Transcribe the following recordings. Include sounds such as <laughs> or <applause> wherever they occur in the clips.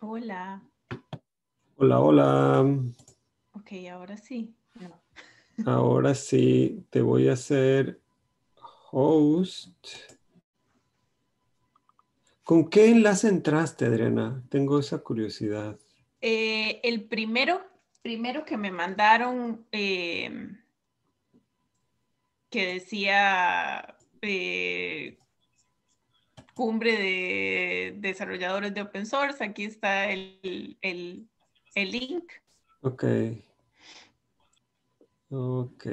Hola. Hola, hola. Ok, ahora sí. Ahora sí, te voy a hacer host. ¿Con qué enlace entraste, Adriana? Tengo esa curiosidad. Eh, el primero, primero que me mandaron, eh, que decía eh, cumbre de desarrolladores de open source. Aquí está el, link. Ok. Ok,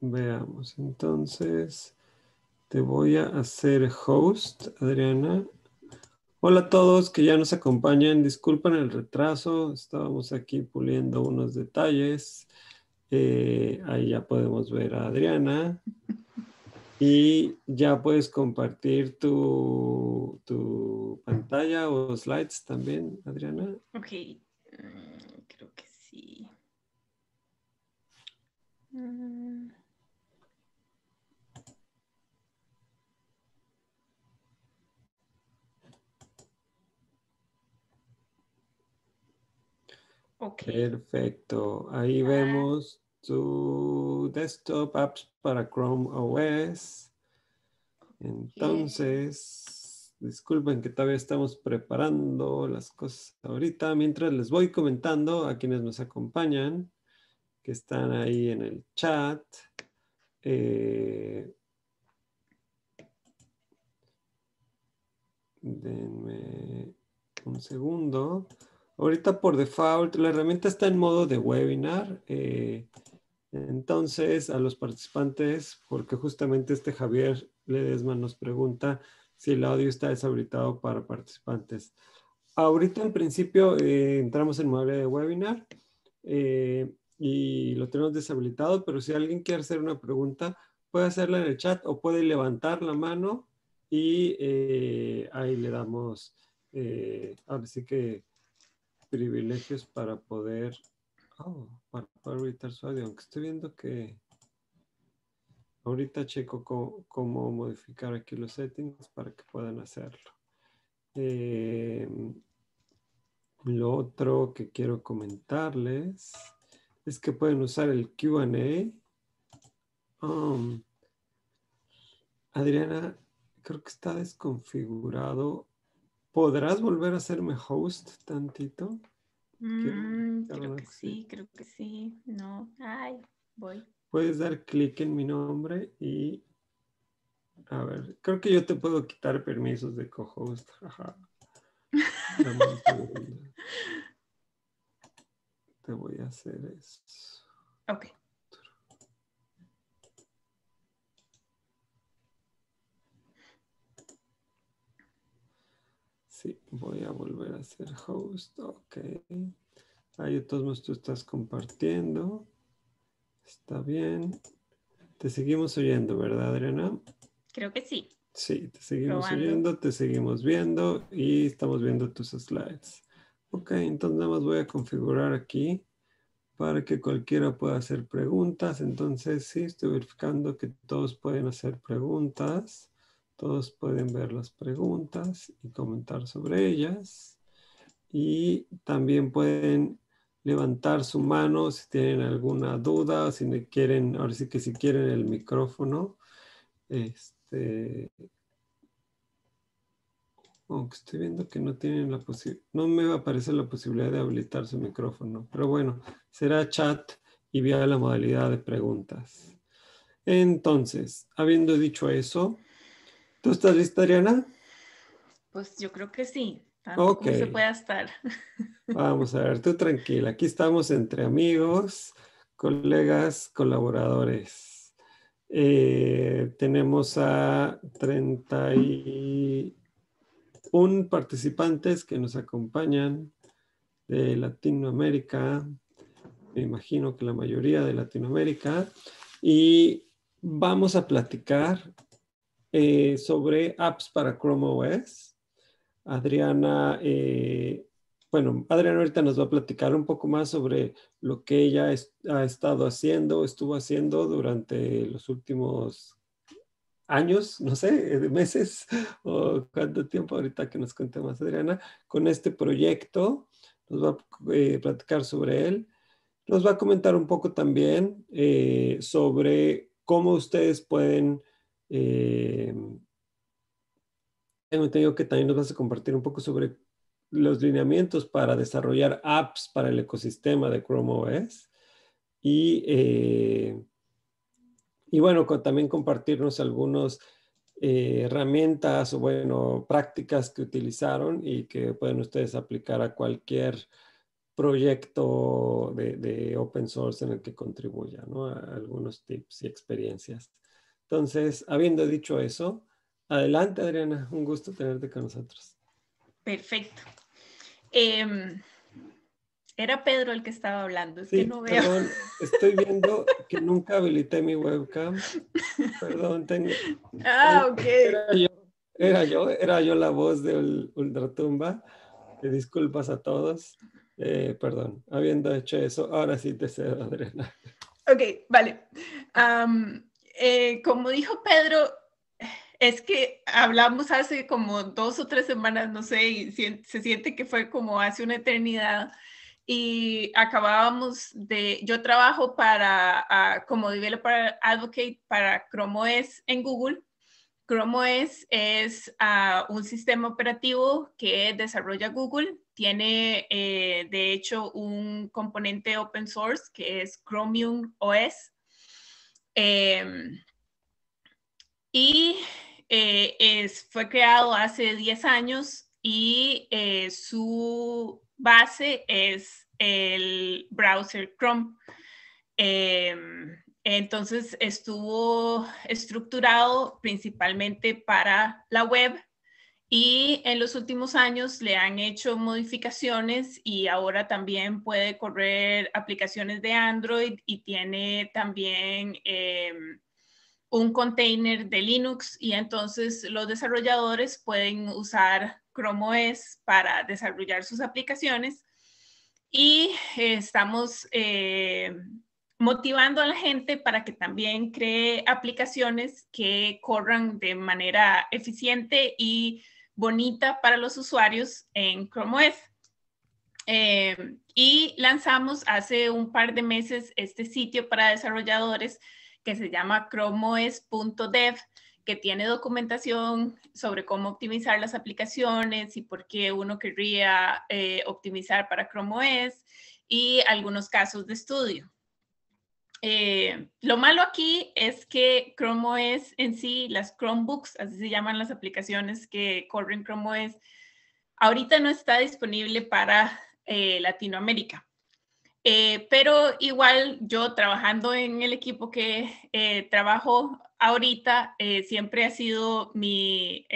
veamos. Entonces, te voy a hacer host, Adriana. Hola a todos que ya nos acompañan. Disculpen el retraso. Estábamos aquí puliendo unos detalles. Eh, ahí ya podemos ver a Adriana. Y ya puedes compartir tu, pantalla o slides también, Adriana. Ok, mm, creo que sí. Mm. Perfecto. Ahí ah. vemos su desktop apps para Chrome OS. Entonces, disculpen que todavía estamos preparando las cosas ahorita. Mientras les voy comentando a quienes nos acompañan, que están ahí en el chat. Eh, denme un segundo. Ahorita por default, la herramienta está en modo de webinar. Eh, entonces, a los participantes, porque justamente este Javier Ledesma nos pregunta si el audio está deshabilitado para participantes. Ahorita en principio eh, entramos en mueble de webinar eh, y lo tenemos deshabilitado, pero si alguien quiere hacer una pregunta, puede hacerla en el chat o puede levantar la mano y eh, ahí le damos, ahora sí que privilegios para poder Oh, para poder su audio, aunque estoy viendo que ahorita checo cómo, modificar aquí los settings para que puedan hacerlo. Em, lo otro que quiero comentarles es que pueden usar el Q&A. Um, Adriana, creo que está desconfigurado. ¿Podrás volver a hacerme host tantito? Mm, creo que sí, creo que sí. No, ay, voy. Puedes dar clic en mi nombre y... A ver, creo que yo te puedo quitar permisos de cohost. <laughs> te voy a hacer eso. Ok. Sí, voy a volver a ser host. Ok. Ahí todos tú estás compartiendo. Está bien. Te seguimos oyendo, ¿verdad, Adriana? Creo que sí. Sí, te seguimos oyendo, te seguimos viendo y estamos viendo tus slides. Ok, entonces nada más voy a configurar aquí para que cualquiera pueda hacer preguntas. Entonces sí, estoy verificando que todos pueden hacer preguntas. Todos pueden ver las preguntas y comentar sobre ellas. Y también pueden levantar su mano si tienen alguna duda, si quieren, ahora sí que si quieren el micrófono. Este, aunque estoy viendo que no tienen la posibilidad, no me aparece la posibilidad de habilitar su micrófono, pero bueno, será chat y vía la modalidad de preguntas. Entonces, habiendo dicho eso, ¿Tú estás lista, Ariana? Pues yo creo que sí. Tanto se pueda estar. <laughs> Vamos a ver, tú tranquila. Aquí estamos entre amigos, colegas, colaboradores. Eh, tenemos a 31 participantes que nos acompañan de Latinoamérica. Me imagino que la mayoría de Latinoamérica. Y vamos a platicar eh, sobre apps para Chrome OS. Adriana, eh, bueno, Adriana ahorita nos va a platicar un poco más sobre lo que ella ha estado haciendo, estuvo haciendo durante los últimos años, no sé, eh, meses <laughs> o cuánto tiempo ahorita que nos cuente más Adriana, con este proyecto. Nos va a platicar sobre él. Nos va a comentar un poco también sobre cómo ustedes pueden eh, tengo entendido que también nos vas a compartir un poco sobre los lineamientos para desarrollar apps para el ecosistema de Chrome OS. Y, eh, y bueno, también compartirnos algunas eh, herramientas o bueno, prácticas que utilizaron y que pueden ustedes aplicar a cualquier proyecto de, open source en el que contribuya, ¿no? algunos tips y experiencias. Entonces, habiendo dicho eso, adelante Adriana, un gusto tenerte con nosotros. Perfecto. Em, era Pedro el que estaba hablando, es sí, que no veo. Perdón, <laughs> estoy viendo que nunca habilité mi webcam. Perdón, tengo. Ah, ok. Era yo, era yo, la voz del Ultratumba. Te eh, disculpas a todos. Eh, perdón, habiendo hecho eso, ahora sí te cedo, Adriana. Ok, vale. Eh, como dijo Pedro, es que hablamos hace como dos o tres semanas, no sé, y se siente que fue como hace una eternidad. Y acabábamos de, yo trabajo para, ah, como developer advocate para Chrome OS en Google. Chrome OS es ah, un sistema operativo que desarrolla Google. Tiene, eh, de hecho, un componente open source que es Chromium OS Em, y eh, es, fue creado hace 10 años y eh, su base es el browser Chrome. Em, entonces estuvo estructurado principalmente para la web y en los últimos años le han hecho modificaciones y ahora también puede correr aplicaciones de Android y tiene también eh, un container de Linux y entonces los desarrolladores pueden usar Chrome OS para desarrollar sus aplicaciones y estamos eh, motivando a la gente para que también cree aplicaciones que corran de manera eficiente y bonita para los usuarios en Chrome OS. Eh, y lanzamos hace un par de meses este sitio para desarrolladores que se llama chromeOS.dev, que tiene documentación sobre cómo optimizar las aplicaciones y por qué uno querría eh, optimizar para Chrome OS y algunos casos de estudio. Eh, lo malo aquí es que Chrome OS en sí, las Chromebooks, así se llaman las aplicaciones que corren Chrome OS, ahorita no está disponible para eh, Latinoamérica. Eh, pero igual yo trabajando en el equipo que trabajo ahorita, siempre ha sido mi,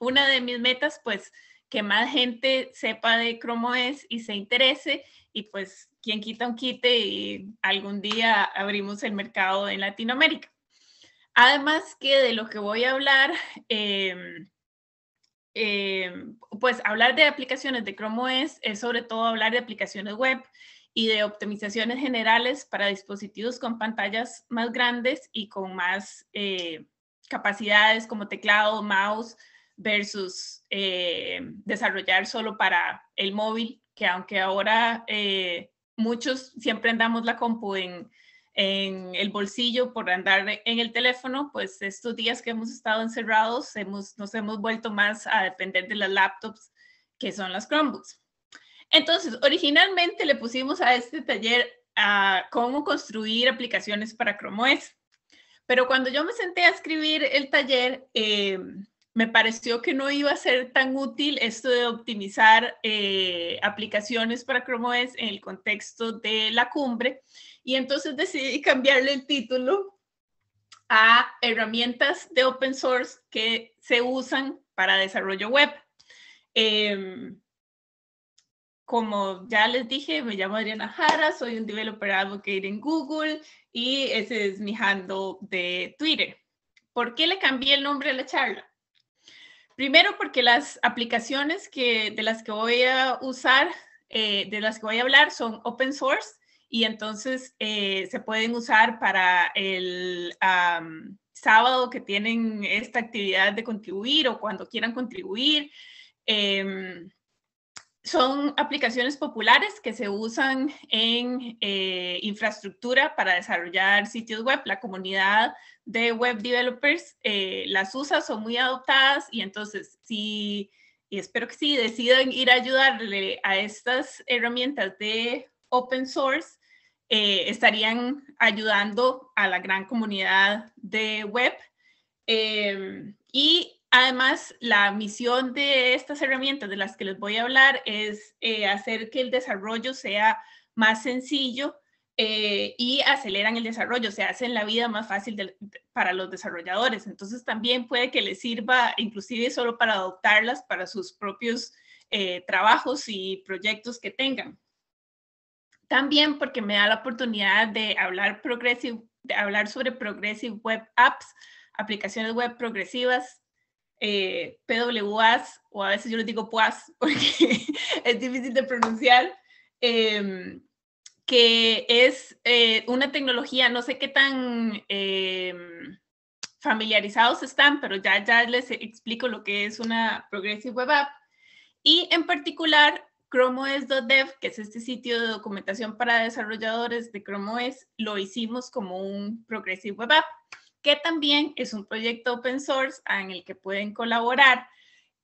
una de mis metas, pues que más gente sepa de Chrome es y se interese y pues quien quita un quite y algún día abrimos el mercado en Latinoamérica. Además que de lo que voy a hablar, em, em, pues hablar de aplicaciones de Chrome OS es sobre todo hablar de aplicaciones web y de optimizaciones generales para dispositivos con pantallas más grandes y con más eh, capacidades como teclado, mouse, versus eh, desarrollar solo para el móvil, que aunque ahora eh, muchos siempre andamos la compu en, en, el bolsillo por andar en el teléfono, pues estos días que hemos estado encerrados hemos, nos hemos vuelto más a depender de las laptops que son las Chromebooks. Entonces, originalmente le pusimos a este taller a cómo construir aplicaciones para Chrome OS. Pero cuando yo me senté a escribir el taller, eh, me pareció que no iba a ser tan útil esto de optimizar eh, aplicaciones para Chrome OS en el contexto de la cumbre y entonces decidí cambiarle el título a herramientas de open source que se usan para desarrollo web. Em, como ya les dije, me llamo Adriana Jara, soy un developer advocate en Google y ese es mi handle de Twitter. ¿Por qué le cambié el nombre a la charla? Primero porque las aplicaciones que, de las que voy a usar, eh, de las que voy a hablar, son open source y entonces eh, se pueden usar para el sábado que tienen esta actividad de contribuir o cuando quieran contribuir. Em, son aplicaciones populares que se usan en eh, infraestructura para desarrollar sitios web. La comunidad de web developers eh, las usa, son muy adoptadas y entonces si, y espero que sí, decidan ir a ayudarle a estas herramientas de open source, eh, estarían ayudando a la gran comunidad de web. y Además, la misión de estas herramientas de las que les voy a hablar es eh, hacer que el desarrollo sea más sencillo eh, y aceleran el desarrollo, se hacen la vida más fácil para los desarrolladores. Entonces también puede que les sirva inclusive solo para adoptarlas para sus propios eh, trabajos y proyectos que tengan. También porque me da la oportunidad de hablar, de hablar sobre Progressive Web Apps, aplicaciones web progresivas, eh, PWAs, o a veces yo le digo PUAS <laughs> porque es difícil de pronunciar, em, que es eh, una tecnología, no sé qué tan em, familiarizados están, pero ya, ya les explico lo que es una Progressive Web App. Y en particular, ChromeOS.dev que es este sitio de documentación para desarrolladores de Chrome OS, lo hicimos como un Progressive Web App que también es un proyecto open source en el que pueden colaborar.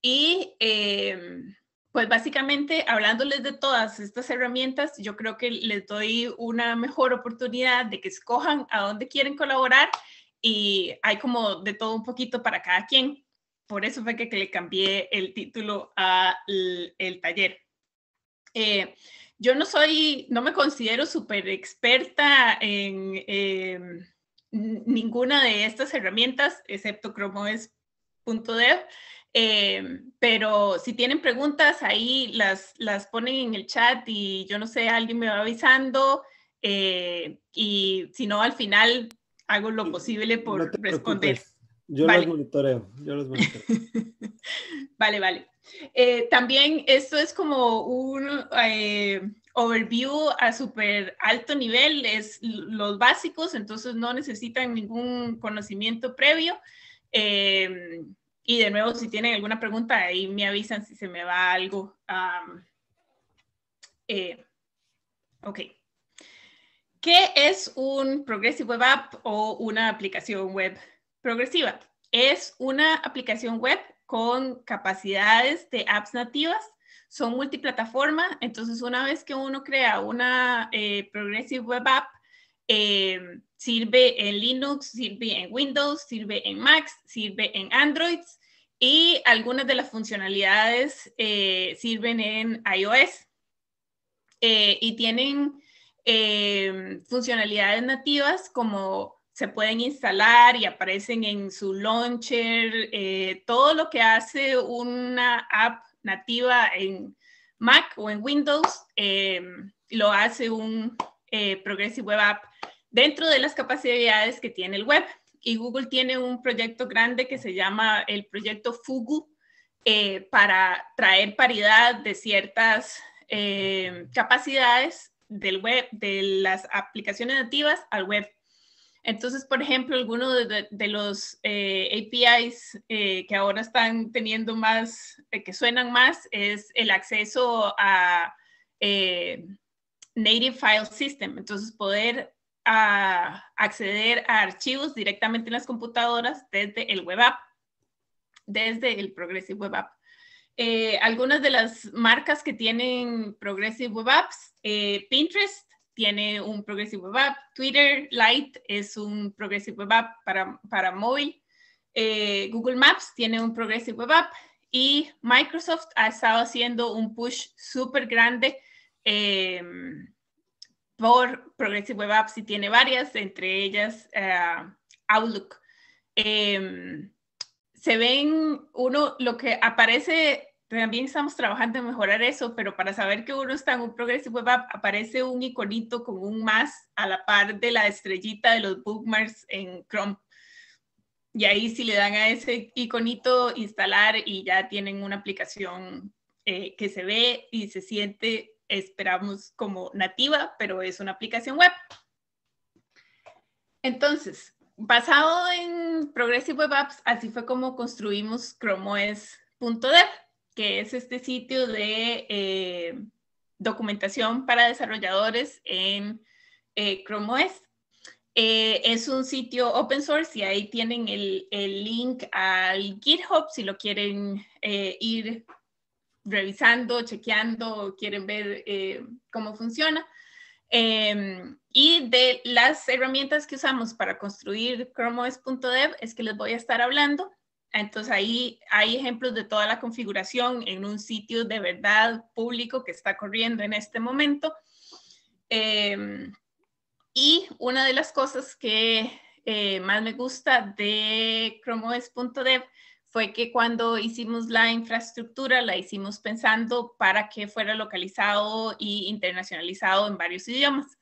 Y em, pues básicamente hablándoles de todas estas herramientas, yo creo que les doy una mejor oportunidad de que escojan a dónde quieren colaborar y hay como de todo un poquito para cada quien. Por eso fue que, le cambié el título al el taller. Eh, yo no soy, no me considero súper experta en... Em, ninguna de estas herramientas, excepto punto Eh, pero si tienen preguntas, ahí las, las ponen en el chat y yo no sé, alguien me va avisando. Eh, y si no, al final hago lo posible por responder. Yo vale. los monitoreo, <laughs> vale, vale. Eh, también esto es como un, eh, overview a súper alto nivel, es los básicos, entonces no necesitan ningún conocimiento previo. Em, y de nuevo, si tienen alguna pregunta, ahí me avisan si se me va algo. Eh, ok. ¿Qué es un Progressive Web App o una aplicación web progresiva? Es una aplicación web con capacidades de apps nativas son multiplataforma, entonces una vez que uno crea una eh, Progressive Web App, eh, sirve en Linux, sirve en Windows, sirve en Mac, sirve en Android y algunas de las funcionalidades eh, sirven en iOS y tienen em, funcionalidades nativas como se pueden instalar y aparecen en su launcher, todo lo que hace una app nativa en Mac o en Windows, eh, lo hace un eh, Progressive Web App dentro de las capacidades que tiene el web. Y Google tiene un proyecto grande que se llama el proyecto FUGU eh, para traer paridad de ciertas capacidades del web, de las aplicaciones nativas al web entonces, por ejemplo, alguno de, los eh, APIs eh, que ahora están teniendo más, eh, que suenan más, es el acceso a Native File System. Entonces, poder ah, acceder a archivos directamente en las computadoras desde el web app, desde el Progressive Web App. algunas de las marcas que tienen Progressive Web Apps, Pinterest, tiene un Progressive Web App. Twitter Lite es un Progressive Web App para, móvil. Eh, Google Maps tiene un Progressive Web App. Y Microsoft ha estado haciendo un push súper grande em, por Progressive Web Apps y tiene varias, entre ellas eh, Outlook. Em, se ven uno, lo que aparece también estamos trabajando en mejorar eso, pero para saber que uno está en un Progressive Web App, aparece un iconito con un más a la par de la estrellita de los bookmarks en Chrome. Y ahí si le dan a ese iconito instalar y ya tienen una aplicación eh, que se ve y se siente, esperamos, como nativa, pero es una aplicación web. Entonces, basado en Progressive Web Apps, así fue como construimos ChromeOS.dev que es este sitio de eh, documentación para desarrolladores en eh, Chrome OS. Eh, es un sitio open source y ahí tienen el, link al GitHub si lo quieren ir revisando, chequeando, quieren ver cómo funciona. Em, y de las herramientas que usamos para construir Chrome OS.dev es que les voy a estar hablando. Entonces ahí hay ejemplos de toda la configuración en un sitio de verdad público que está corriendo en este momento. Em, y una de las cosas que eh, más me gusta de ChromeOS.dev fue que cuando hicimos la infraestructura la hicimos pensando para que fuera localizado y internacionalizado en varios idiomas.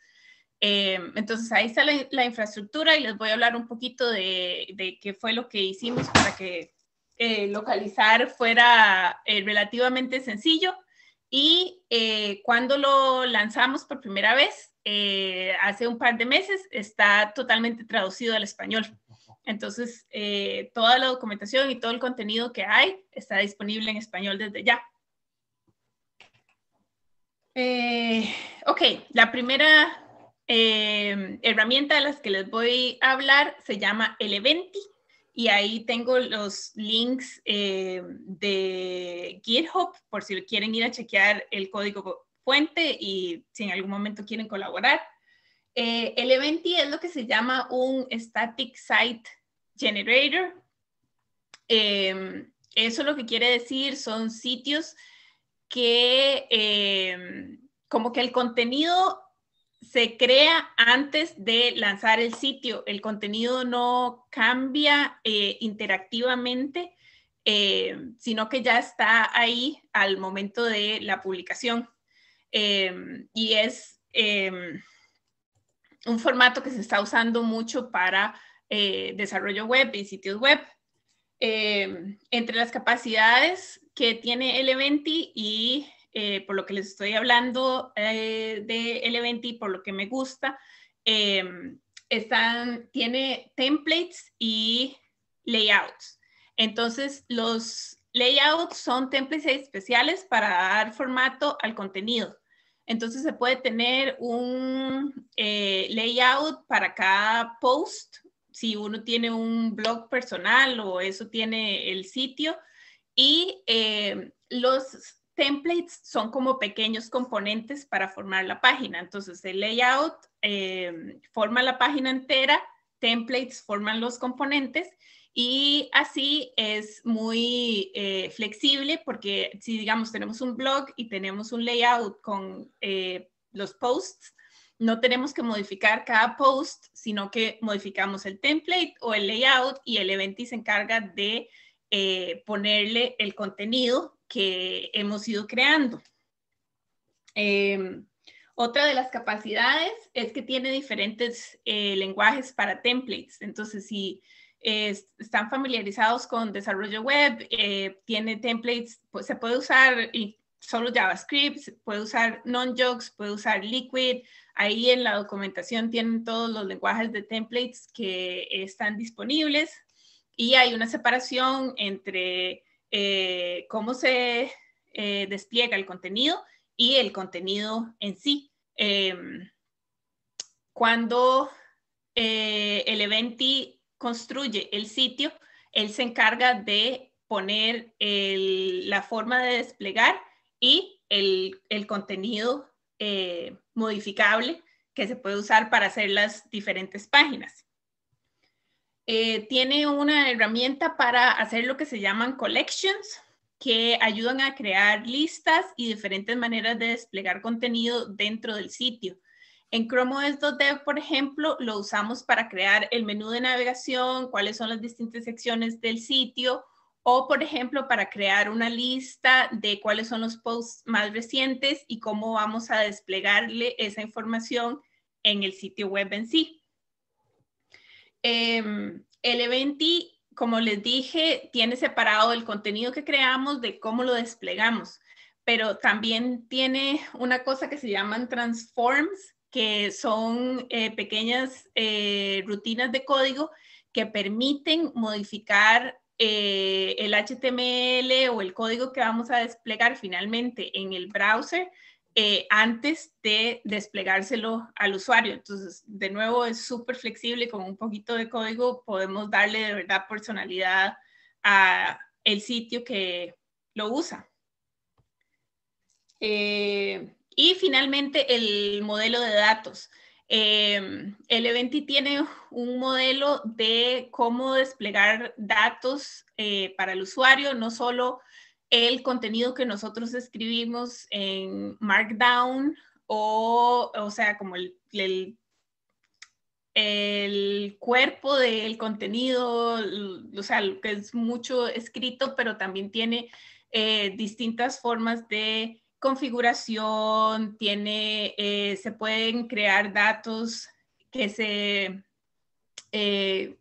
Eh, entonces ahí está la, infraestructura y les voy a hablar un poquito de, qué fue lo que hicimos para que eh, localizar fuera eh, relativamente sencillo. Y cuando lo lanzamos por primera vez, hace un par de meses, está totalmente traducido al español. Entonces, toda la documentación y todo el contenido que hay está disponible en español desde ya. ok, la primera Em, herramienta de las que les voy a hablar se llama Eleventy y ahí tengo los links em, de GitHub por si quieren ir a chequear el código fuente y si en algún momento quieren colaborar. Eh, es lo que se llama un Static Site Generator. Em, eso lo que quiere decir son sitios que como que el contenido se crea antes de lanzar el sitio. El contenido no cambia eh, interactivamente, eh, sino que ya está ahí al momento de la publicación. Eh, y es un formato que se está usando mucho para desarrollo web y sitios web. entre las capacidades que tiene el y eh, por lo que les estoy hablando eh, de l y por lo que me gusta, em, están, tiene templates y layouts. Entonces, los layouts son templates especiales para dar formato al contenido. Entonces, se puede tener un eh, layout para cada post, si uno tiene un blog personal o eso tiene el sitio. Y em, los templates son como pequeños componentes para formar la página. Entonces, el layout eh, forma la página entera, templates forman los componentes y así es muy eh, flexible porque si, digamos, tenemos un blog y tenemos un layout con eh, los posts, no tenemos que modificar cada post, sino que modificamos el template o el layout y el eventi se encarga de ponerle el contenido que hemos ido creando. Em, otra de las capacidades es que tiene diferentes eh, lenguajes para templates. Entonces, si eh, están familiarizados con desarrollo web, eh, tiene templates, pues, se puede usar y solo JavaScript, puede usar non puede usar Liquid. Ahí en la documentación tienen todos los lenguajes de templates que están disponibles y hay una separación entre eh, cómo se eh, despliega el contenido y el contenido en sí. Eh, cuando el eventi construye el sitio, él se encarga de poner la forma de desplegar y el contenido modificable que se puede usar para hacer las diferentes páginas. Eh, tiene una herramienta para hacer lo que se llaman collections, que ayudan a crear listas y diferentes maneras de desplegar contenido dentro del sitio. En Chrome OS 2 por ejemplo, lo usamos para crear el menú de navegación, cuáles son las distintas secciones del sitio, o por ejemplo, para crear una lista de cuáles son los posts más recientes y cómo vamos a desplegarle esa información en el sitio web en sí. Em, el Eventi, como les dije, tiene separado el contenido que creamos de cómo lo desplegamos, pero también tiene una cosa que se llaman transforms, que son eh, pequeñas eh, rutinas de código que permiten modificar eh, el HTML o el código que vamos a desplegar finalmente en el browser eh, antes de desplegárselo al usuario. Entonces, de nuevo, es súper flexible, con un poquito de código podemos darle de verdad personalidad a el sitio que lo usa. Eh, y finalmente, el modelo de datos. Eh, el Eventi tiene un modelo de cómo desplegar datos para el usuario, no solo el contenido que nosotros escribimos en Markdown o, o sea, como el, el, cuerpo del contenido, o sea, que es mucho escrito, pero también tiene eh, distintas formas de configuración, tiene, eh, se pueden crear datos que se eh,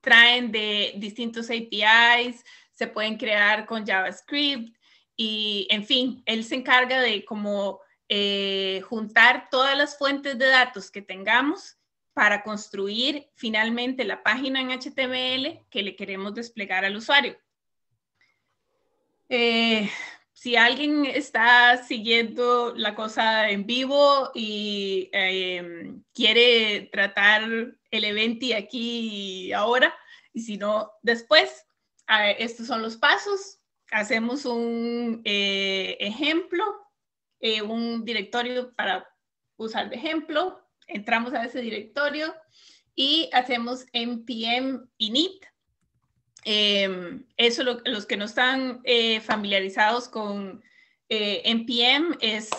traen de distintos APIs, se pueden crear con JavaScript y, en fin, él se encarga de como eh, juntar todas las fuentes de datos que tengamos para construir finalmente la página en HTML que le queremos desplegar al usuario. Eh, si alguien está siguiendo la cosa en vivo y em, quiere tratar el evento aquí y ahora, y si no, después, Ah, estos son los pasos. Hacemos un eh, ejemplo, eh, un directorio para usar de ejemplo. Entramos a ese directorio y hacemos npm init. Em, eso los que no están eh, familiarizados con npm es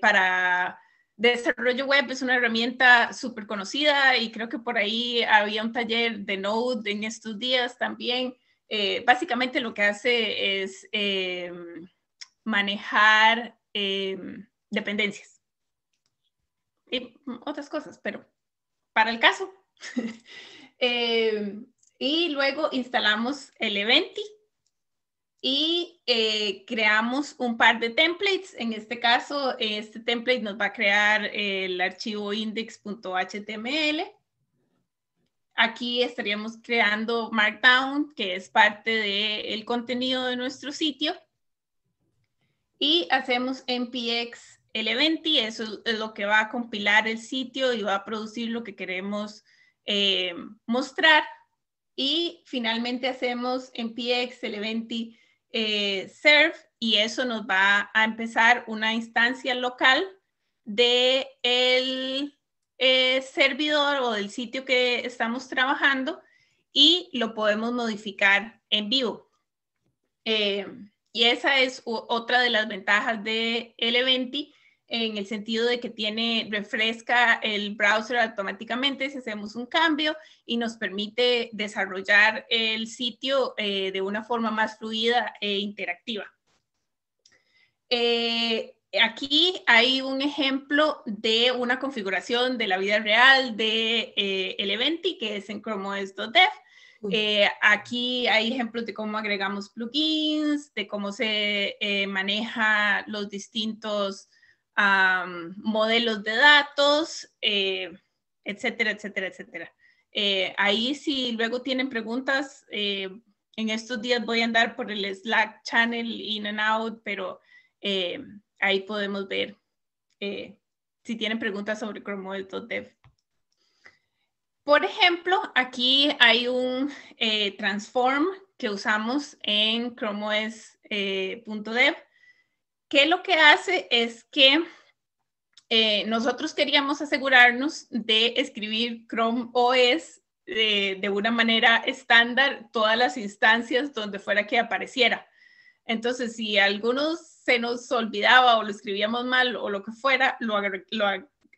para desarrollo web es una herramienta súper conocida y creo que por ahí había un taller de Node en estos días también. Eh, básicamente lo que hace es eh, manejar eh, dependencias y otras cosas, pero para el caso. <laughs> y luego instalamos el Eventi y creamos un par de templates. En este caso, este template nos va a crear el archivo index.html Aquí estaríamos creando Markdown, que es parte del contenido de nuestro sitio. Y hacemos MPX eleventy, eso es lo que va a compilar el sitio y va a producir lo que queremos eh, mostrar. Y finalmente hacemos MPX eleventy eh, Serve y eso nos va a empezar una instancia local de el eh, servidor o del sitio que estamos trabajando y lo podemos modificar en vivo. Eh, y esa es otra de las ventajas de L20 en el sentido de que tiene, refresca el browser automáticamente si hacemos un cambio y nos permite desarrollar el sitio eh, de una forma más fluida e interactiva aquí hay un ejemplo de una configuración de la vida real de eh, Eventi, que es en Chrome.dev. Eh, aquí hay ejemplos de cómo agregamos plugins, de cómo se eh, maneja los distintos modelos de datos, eh, etcétera, etcétera, etcétera. Eh, ahí si luego tienen preguntas, eh, en estos días voy a andar por el Slack channel in and out, pero ahí podemos ver eh, si tienen preguntas sobre OS.dev. Por ejemplo, aquí hay un eh, transform que usamos en Chrome eh, que lo que hace es que eh, nosotros queríamos asegurarnos de escribir Chrome OS de, de una manera estándar todas las instancias donde fuera que apareciera. Entonces, si algunos se nos olvidaba o lo escribíamos mal o lo que fuera, lo,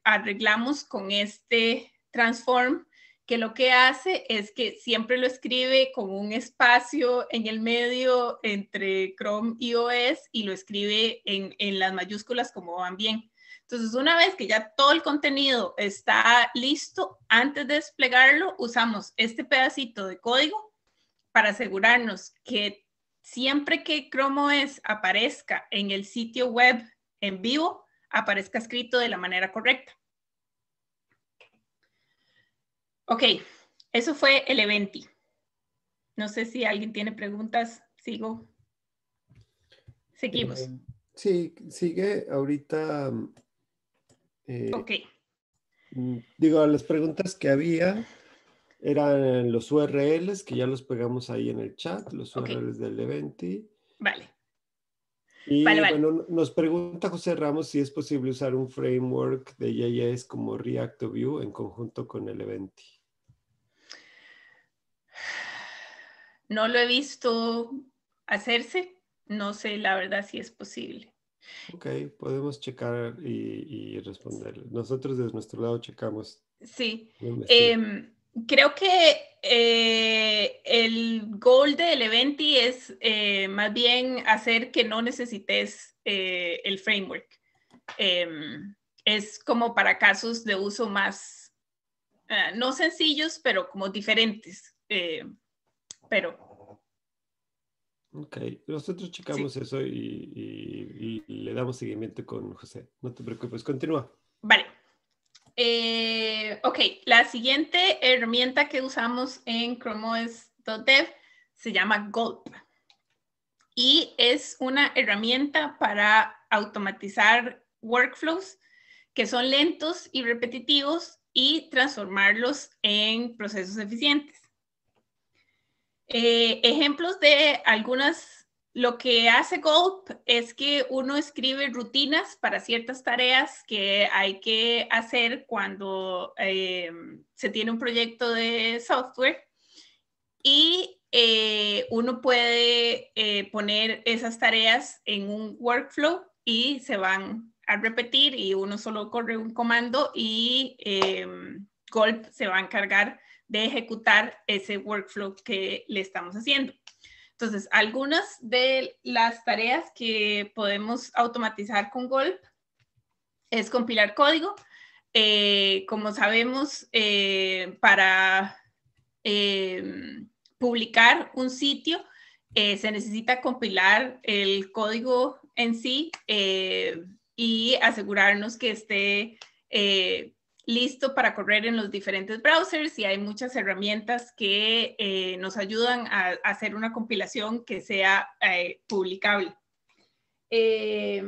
arreglamos con este transform que lo que hace es que siempre lo escribe con un espacio en el medio entre Chrome y OS y lo escribe en, las mayúsculas como van bien. Entonces, una vez que ya todo el contenido está listo, antes de desplegarlo, usamos este pedacito de código para asegurarnos que siempre que Chrome OS aparezca en el sitio web en vivo, aparezca escrito de la manera correcta. Ok, eso fue el evento. No sé si alguien tiene preguntas. Sigo. Seguimos. Eh, sí, sigue ahorita. Eh, ok. Digo, las preguntas que había eran los URLs que ya los pegamos ahí en el chat, los URLs del Eventi. Vale. Y bueno, nos pregunta José Ramos si es posible usar un framework de JS como React o Vue en conjunto con el Eventi. No lo he visto hacerse, no sé la verdad si es posible. Ok, podemos checar y, responder. Nosotros desde nuestro lado checamos. Sí. Eh, creo que eh, el goal del Eventi es eh, más bien hacer que no necesites eh, el framework. Em, es como para casos de uso más, no sencillos, pero como diferentes. pero. Ok, nosotros checamos eso y, y le damos seguimiento con José. No te preocupes, continúa. Vale. Eh, ok, la siguiente herramienta que usamos en OS.dev se llama Gulp y es una herramienta para automatizar workflows que son lentos y repetitivos y transformarlos en procesos eficientes. Eh, ejemplos de algunas lo que hace Gulp es que uno escribe rutinas para ciertas tareas que hay que hacer cuando eh, se tiene un proyecto de software y eh, uno puede eh, poner esas tareas en un workflow y se van a repetir y uno solo corre un comando y em, Gulp se va a encargar de ejecutar ese workflow que le estamos haciendo. Entonces, algunas de las tareas que podemos automatizar con Golp es compilar código. Eh, como sabemos, eh, para eh, publicar un sitio se necesita compilar el código en sí y asegurarnos que esté listo para correr en los diferentes browsers y hay muchas herramientas que eh, nos ayudan a, hacer una compilación que sea eh, publicable. Eh,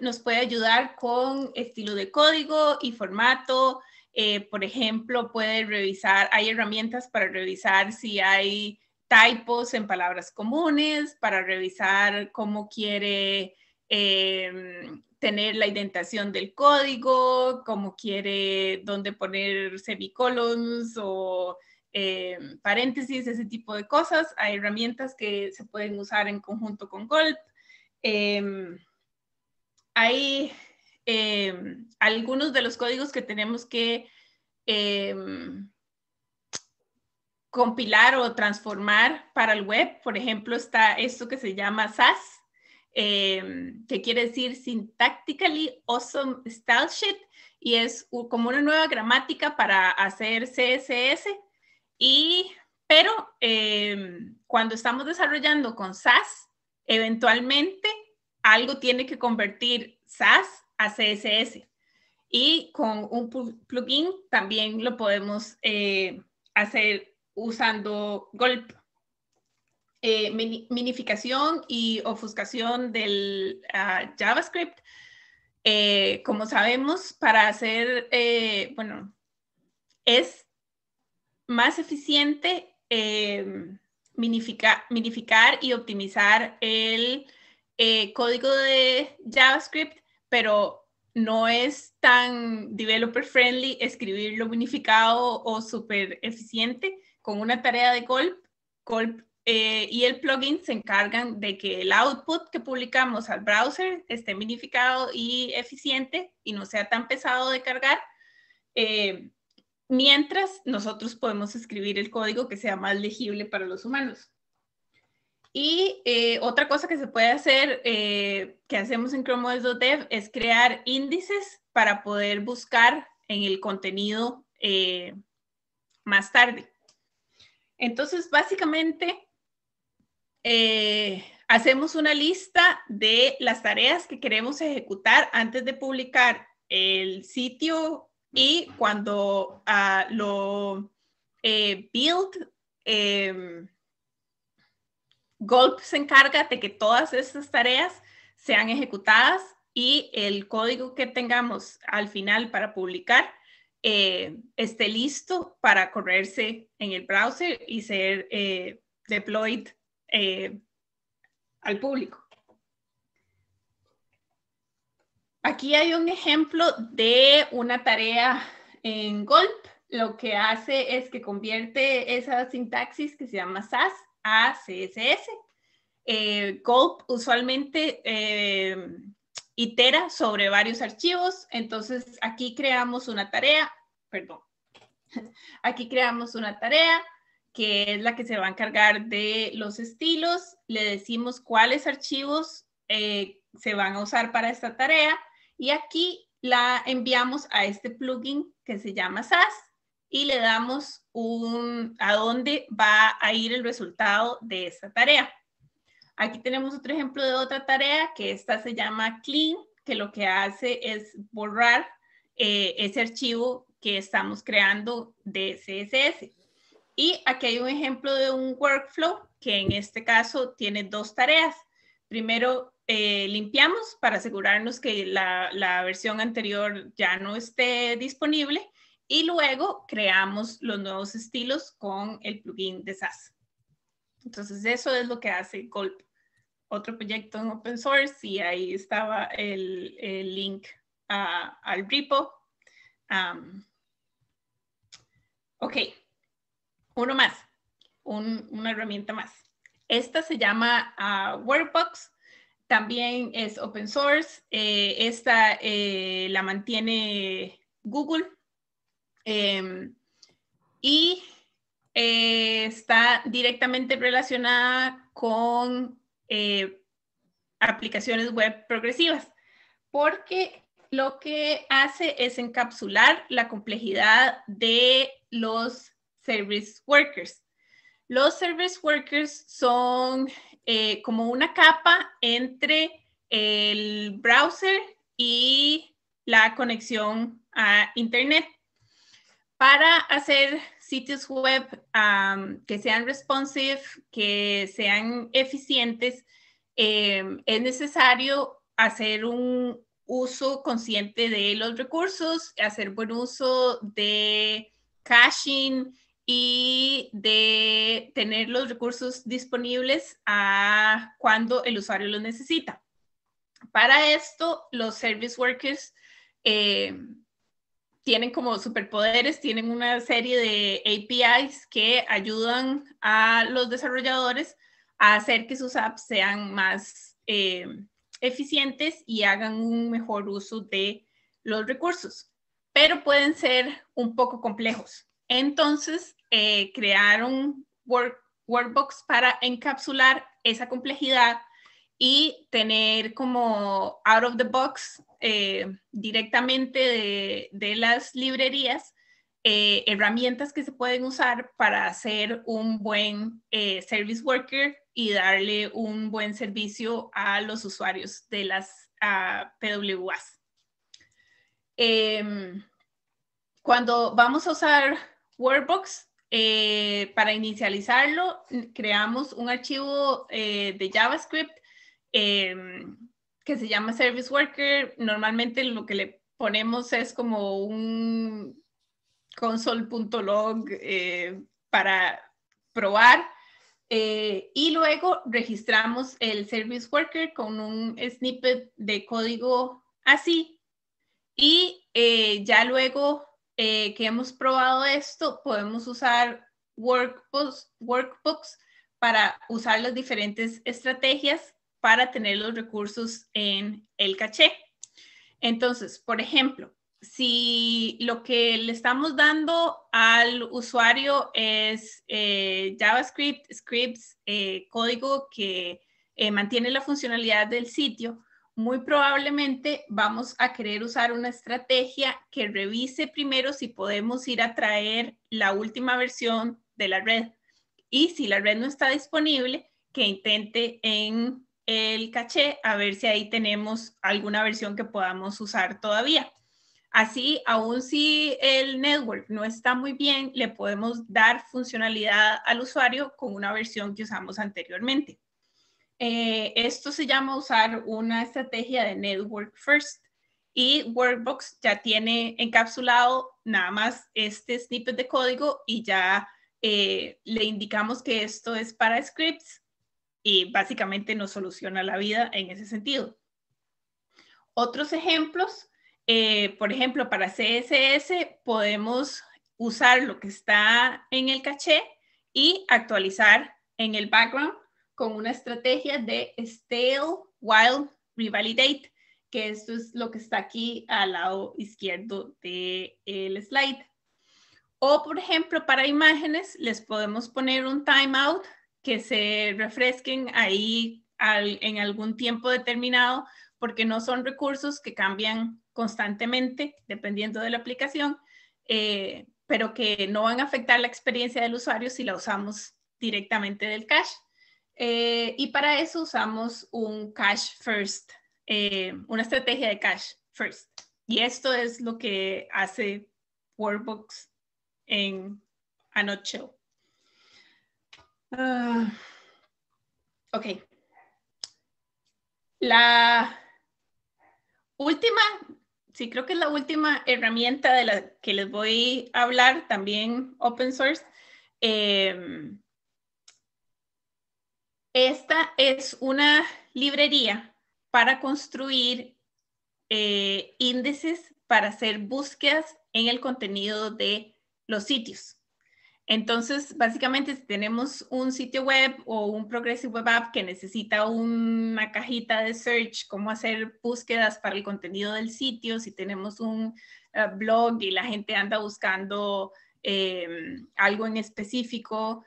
nos puede ayudar con estilo de código y formato. Eh, por ejemplo, puede revisar, hay herramientas para revisar si hay typos en palabras comunes, para revisar cómo quiere tener la indentación del código, cómo quiere, dónde poner semicolons o eh, paréntesis, ese tipo de cosas. Hay herramientas que se pueden usar en conjunto con GOLD. Em, hay em, algunos de los códigos que tenemos que em, compilar o transformar para el web. Por ejemplo, está esto que se llama SAS, eh, que quiere decir Syntactically Awesome Style Sheet, y es como una nueva gramática para hacer CSS. Y, pero em, cuando estamos desarrollando con SAS, eventualmente algo tiene que convertir SAS a CSS. Y con un plugin también lo podemos eh, hacer usando Gulp. Eh, minificación y ofuscación del ah, JavaScript. Eh, como sabemos, para hacer, eh, bueno, es más eficiente em, minificar y optimizar el código de JavaScript, pero no es tan developer friendly escribirlo minificado o súper eficiente con una tarea de golp, eh, y el plugin se encargan de que el output que publicamos al browser esté minificado y eficiente y no sea tan pesado de cargar, eh, mientras nosotros podemos escribir el código que sea más legible para los humanos. Y eh, otra cosa que se puede hacer, que hacemos en Chrome Dev, es crear índices para poder buscar en el contenido más tarde. Entonces, básicamente, eh, hacemos una lista de las tareas que queremos ejecutar antes de publicar el sitio y cuando ah, lo eh, build, eh, em, Gulp se encarga de que todas estas tareas sean ejecutadas y el código que tengamos al final para publicar eh, esté listo para correrse en el browser y ser deployed eh, al público. Aquí hay un ejemplo de una tarea en Gulp. Lo que hace es que convierte esa sintaxis que se llama SAS a CSS. Eh, Gulp usualmente eh, itera sobre varios archivos, entonces aquí creamos una tarea, perdón, <laughs> aquí creamos una tarea que es la que se va a encargar de los estilos. Le decimos cuáles archivos eh, se van a usar para esta tarea y aquí la enviamos a este plugin que se llama SAS y le damos un a dónde va a ir el resultado de esta tarea. Aquí tenemos otro ejemplo de otra tarea que esta se llama clean, que lo que hace es borrar eh, ese archivo que estamos creando de CSS. Y aquí hay un ejemplo de un workflow que en este caso tiene dos tareas. Primero, eh, limpiamos para asegurarnos que la, la, versión anterior ya no esté disponible y luego creamos los nuevos estilos con el plugin de SAS. Entonces, eso es lo que hace Gulp. Otro proyecto en open source y ahí estaba el, el link al repo. ok uno más, una herramienta más. Esta se llama ah, Workbox, también es open source, eh, esta eh, la mantiene Google em, y eh, está directamente relacionada con aplicaciones web progresivas, porque lo que hace es encapsular la complejidad de los service workers. Los service workers son eh, como una capa entre el browser y la conexión a Internet. Para hacer sitios web que sean responsive, que sean eficientes, em, es necesario hacer un uso consciente de los recursos, hacer buen uso de caching, y de tener los recursos disponibles a cuando el usuario los necesita. Para esto, los service workers eh, tienen como superpoderes, tienen una serie de APIs que ayudan a los desarrolladores a hacer que sus apps sean más eh, eficientes y hagan un mejor uso de los recursos, pero pueden ser un poco complejos. Entonces, eh, crear un workbox para encapsular esa complejidad y tener como out of the box eh, directamente de, las librerías eh, herramientas que se pueden usar para hacer un buen service worker y darle un buen servicio a los usuarios de las ah, PWAs. Em, cuando vamos a usar Workbox, eh, para inicializarlo, creamos un archivo eh, de JavaScript em, que se llama Service Worker. Normalmente lo que le ponemos es como un console.log eh, para probar. y luego registramos el Service Worker con un snippet de código así. Y ya luego eh, que hemos probado esto, podemos usar workbooks, para usar las diferentes estrategias para tener los recursos en el caché. Entonces, por ejemplo, si lo que le estamos dando al usuario es eh, JavaScript, scripts, eh, código que mantiene la funcionalidad del sitio, muy probablemente vamos a querer usar una estrategia que revise primero si podemos ir a traer la última versión de la red y si la red no está disponible, que intente en el caché a ver si ahí tenemos alguna versión que podamos usar todavía. Así, aun si el network no está muy bien, le podemos dar funcionalidad al usuario con una versión que usamos anteriormente. Eh, esto se llama usar una estrategia de Network First y Workbox ya tiene encapsulado nada más este snippet de código y ya eh, le indicamos que esto es para scripts y básicamente nos soluciona la vida en ese sentido. Otros ejemplos, eh, por ejemplo, para CSS podemos usar lo que está en el caché y actualizar en el background con una estrategia de stale, while revalidate, que esto es lo que está aquí al lado izquierdo del el slide. O, por ejemplo, para imágenes, les podemos poner un timeout que se refresquen ahí en algún tiempo determinado, porque no son recursos que cambian constantemente dependiendo de la aplicación, eh, pero que no van a afectar la experiencia del usuario si la usamos directamente del cache. Eh, y para eso usamos un cash first, eh, una estrategia de cash first. Y esto es lo que hace Wordbox en anoche ah. ok. La última, sí creo que es la última herramienta de la que les voy a hablar, también open source, eh, esta es una librería para construir eh, índices para hacer búsquedas en el contenido de los sitios. Entonces, básicamente, si tenemos un sitio web o un Progressive Web App que necesita una cajita de search, cómo hacer búsquedas para el contenido del sitio, si tenemos un eh, blog y la gente anda buscando eh, algo en específico,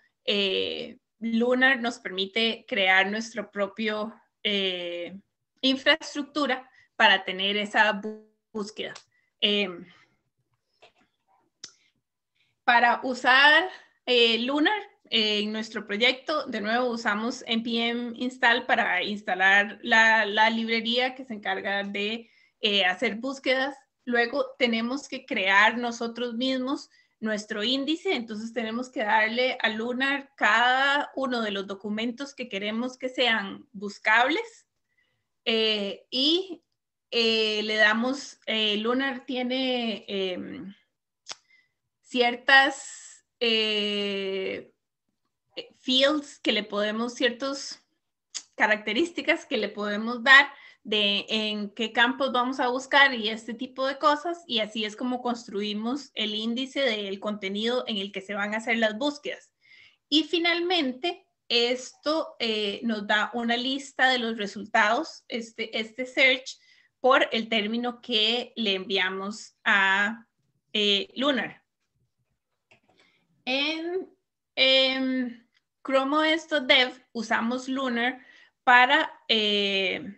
Lunar nos permite crear nuestro propio eh, infraestructura para tener esa búsqueda. Em, para usar eh, Lunar en nuestro proyecto, de nuevo usamos npm install para instalar la librería que se encarga de eh, hacer búsquedas. Luego tenemos que crear nosotros mismos nuestro índice, entonces tenemos que darle a Lunar cada uno de los documentos que queremos que sean buscables eh, y eh, le damos, eh, Lunar tiene em, ciertas fields que le podemos, ciertas características que le podemos dar de en qué campos vamos a buscar y este tipo de cosas, y así es como construimos el índice del contenido en el que se van a hacer las búsquedas. Y finalmente, esto eh, nos da una lista de los resultados, este, este search, por el término que le enviamos a eh, Lunar. En eh, Chrome Dev usamos Lunar para eh,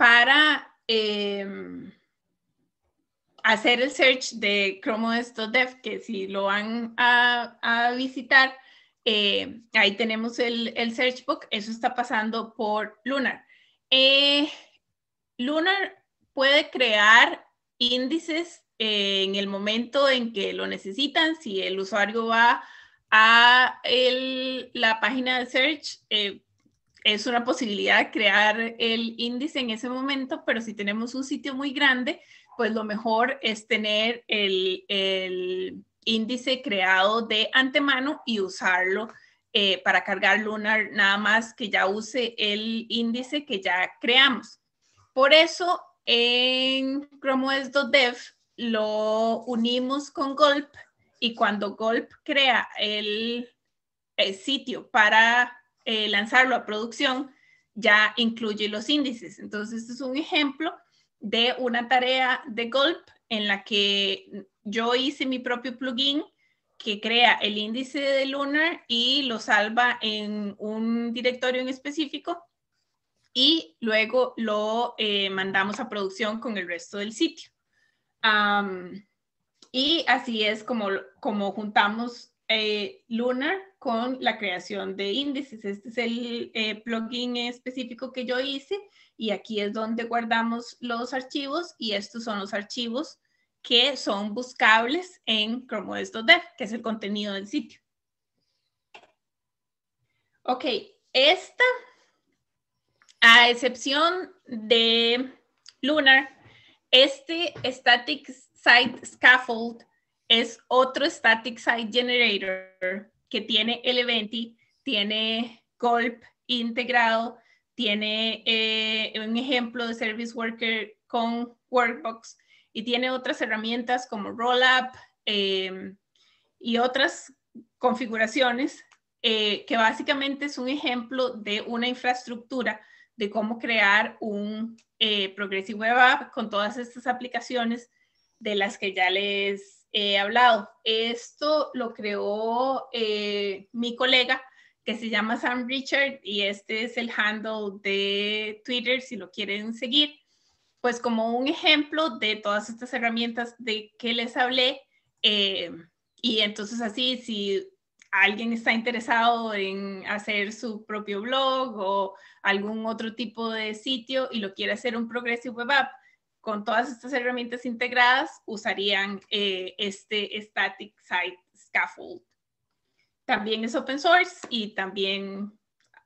para em, hacer el search de Chromo Dev, que si lo van a, visitar, eh, ahí tenemos el, el, search book, eso está pasando por Lunar. Eh, Lunar puede crear índices en el momento en que lo necesitan, si el usuario va a la página de search, eh, es una posibilidad crear el índice en ese momento, pero si tenemos un sitio muy grande, pues lo mejor es tener el, índice creado de antemano y usarlo eh, para cargar Lunar, nada más que ya use el índice que ya creamos. Por eso en Chrome .dev lo unimos con Gulp y cuando Gulp crea el sitio para eh, lanzarlo a producción, ya incluye los índices. Entonces, este es un ejemplo de una tarea de Gulp en la que yo hice mi propio plugin que crea el índice de Lunar y lo salva en un directorio en específico y luego lo eh, mandamos a producción con el resto del sitio. y así es como, como juntamos eh, Lunar con la creación de índices. Este es el eh, plugin específico que yo hice y aquí es donde guardamos los archivos y estos son los archivos que son buscables en ChromoDev, que es el contenido del sitio. Ok, esta, a excepción de Lunar, este Static Site Scaffold es otro static site generator que tiene l Eventi, tiene Gulp integrado, tiene eh, un ejemplo de Service Worker con Workbox y tiene otras herramientas como Rollup em, y otras configuraciones eh, que básicamente es un ejemplo de una infraestructura de cómo crear un eh, Progressive Web App con todas estas aplicaciones de las que ya les He eh, hablado. Esto lo creó eh, mi colega que se llama Sam Richard y este es el handle de Twitter si lo quieren seguir. Pues como un ejemplo de todas estas herramientas de que les hablé. Eh, y entonces así, si alguien está interesado en hacer su propio blog o algún otro tipo de sitio y lo quiere hacer un Progressive Web App, con todas estas herramientas integradas usarían eh, este Static Site Scaffold. También es open source y también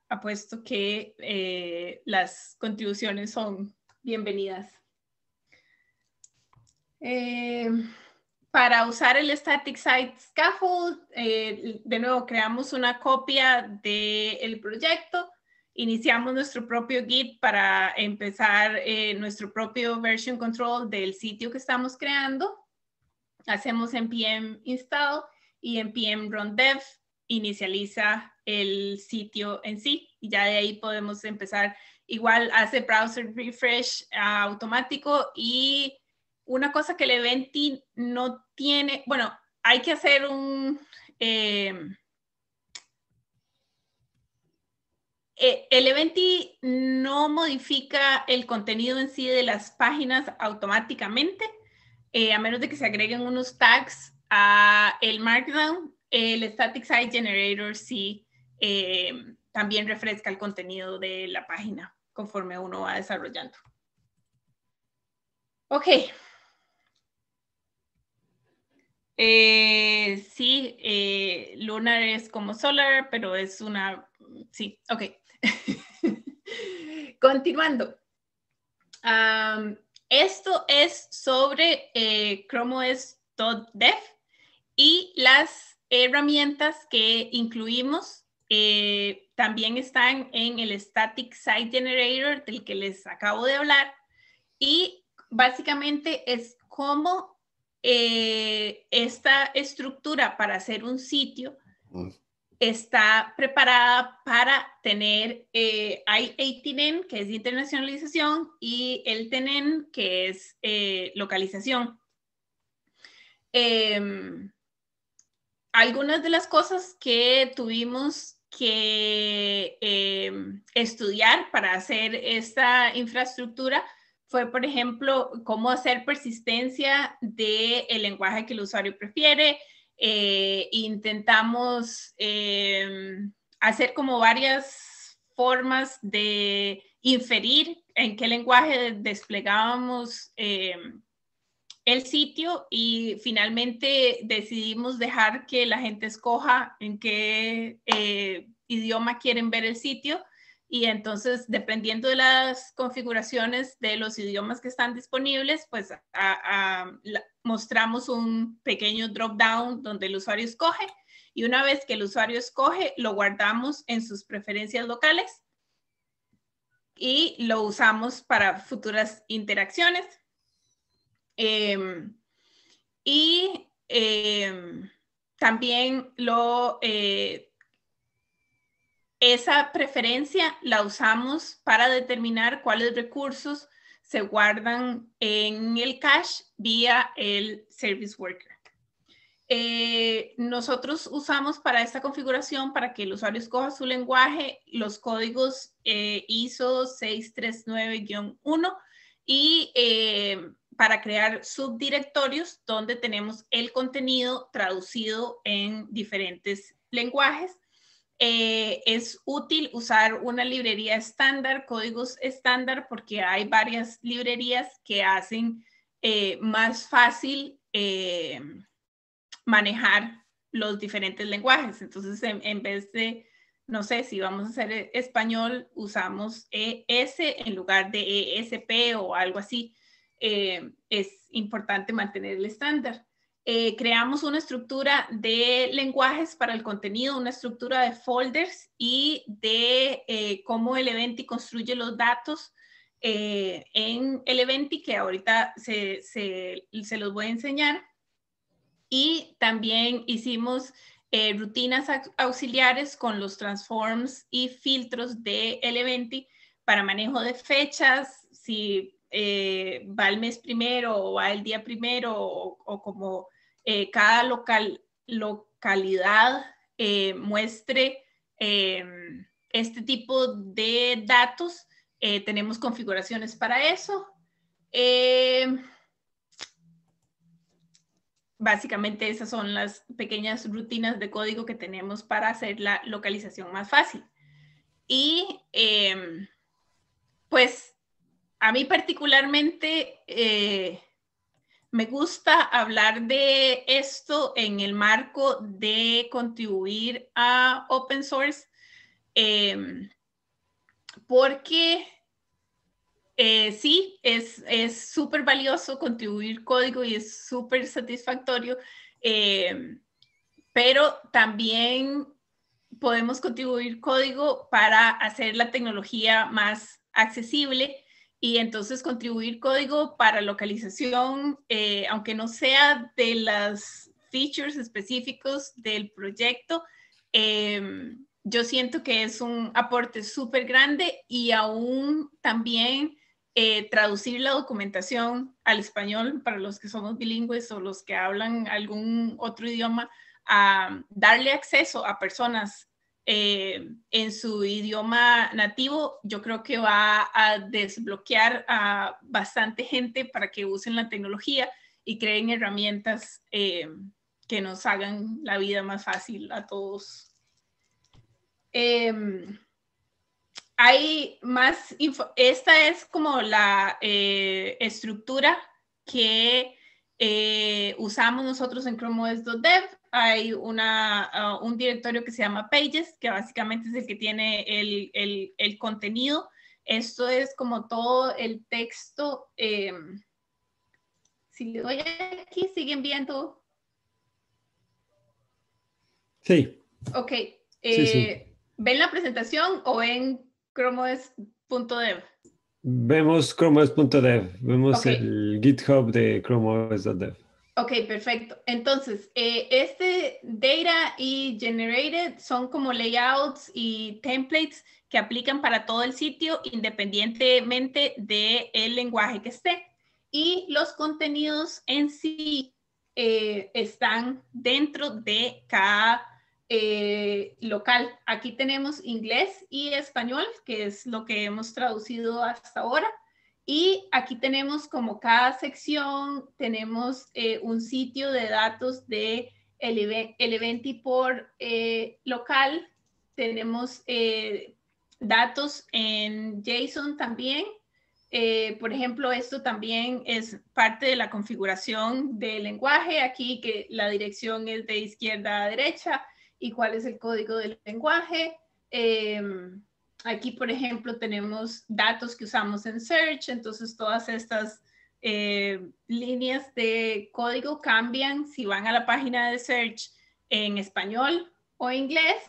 apuesto que eh, las contribuciones son bienvenidas. Eh, para usar el Static Site Scaffold, de nuevo creamos una copia del proyecto iniciamos nuestro propio Git para empezar eh, nuestro propio version control del sitio que estamos creando. Hacemos npm install y npm run dev inicializa el sitio en sí. Y ya de ahí podemos empezar. Igual hace browser refresh ah, automático y una cosa que el Eventi no tiene, bueno, hay que hacer un... Eh, Eh, el Eventi no modifica el contenido en sí de las páginas automáticamente, eh, a menos de que se agreguen unos tags a el Markdown. El Static Site Generator sí eh, también refresca el contenido de la página conforme uno va desarrollando. Ok. sí, Lunar es como Solar, pero es una... Sí, ok. <laughs> Continuando. esto es sobre eh, Chrome OS .dev y las herramientas que incluimos eh, también están en el Static Site Generator del que les acabo de hablar y básicamente es cómo eh, esta estructura para hacer un sitio mm está preparada para tener, eh, que es internacionalización, y el TENEN, que es eh, localización. Em, algunas de las cosas que tuvimos que em, estudiar para hacer esta infraestructura fue, por ejemplo, cómo hacer persistencia del lenguaje que el usuario prefiere, eh, intentamos em, hacer como varias formas de inferir en qué lenguaje desplegábamos em, el sitio y finalmente decidimos dejar que la gente escoja en qué eh, idioma quieren ver el sitio y entonces dependiendo de las configuraciones de los idiomas que están disponibles, pues mostramos un pequeño drop down donde el usuario escoge y una vez que el usuario escoge, lo guardamos en sus preferencias locales y lo usamos para futuras interacciones. Em, y em, también lo eh, esa preferencia la usamos para determinar cuáles recursos se guardan en el cache vía el service worker. Eh, nosotros usamos para esta configuración, para que el usuario escoja su lenguaje, los códigos eh, ISO 639-1 y eh, para crear subdirectorios donde tenemos el contenido traducido en diferentes lenguajes eh, es útil usar una librería estándar, códigos estándar, porque hay varias librerías que hacen eh, más fácil eh, manejar los diferentes lenguajes. Entonces, en, en, vez de, no sé, si vamos a hacer español, usamos ES en lugar de ESP o algo así. es importante mantener el estándar. Eh, creamos una estructura de lenguajes para el contenido, una estructura de folders y de eh, cómo el Eventi construye los datos eh, en el Eventi, que ahorita se, se, los voy a enseñar. Y también hicimos rutinas auxiliares con los transforms y filtros de el Eventi para manejo de fechas, si va el mes primero o va el día primero o como eh, cada local, localidad eh, muestre em, este tipo de datos. Eh, tenemos configuraciones para eso. Em, básicamente esas son las pequeñas rutinas de código que tenemos para hacer la localización más fácil. Y em, pues a mí particularmente me gusta hablar de esto en el marco de contribuir a open source, em, porque eh, sí, es súper valioso contribuir código y es súper satisfactorio, em, pero también podemos contribuir código para hacer la tecnología más accesible y entonces contribuir código para localización, eh, aunque no sea de las features específicos del proyecto, eh, yo siento que es un aporte súper grande y aún también eh, traducir la documentación al español para los que somos bilingües o los que hablan algún otro idioma, a darle acceso a personas eh, en su idioma nativo, yo creo que va a desbloquear a bastante gente para que usen la tecnología y creen herramientas eh, que nos hagan la vida más fácil a todos. Em, hay más esta es como la eh, estructura que usamos nosotros en Chrome OS hay ah, un directorio que se llama Pages, que básicamente es el que tiene el, contenido. Esto es como todo el texto. Em, si le doy aquí, ¿siguen viendo? Sí. Ok. Eh, ¿Ven la presentación o ven OS.dev? Vemos OS.dev. Vemos el GitHub de OS.dev. Ok, perfecto. Entonces, eh, este data y generated son como layouts y templates que aplican para todo el sitio independientemente del lenguaje que esté. Y los contenidos en sí eh, están dentro de cada eh, local. Aquí tenemos inglés y español, que es lo que hemos traducido hasta ahora. Y aquí tenemos como cada sección, tenemos eh, un sitio de datos de el, el por eh, local, tenemos eh, datos en JSON también. por ejemplo, esto también es parte de la configuración del lenguaje, aquí que la dirección es de izquierda a derecha y cuál es el código del lenguaje. Em, aquí, por ejemplo, tenemos datos que usamos en search, entonces todas estas eh, líneas de código cambian si van a la página de search en español o inglés.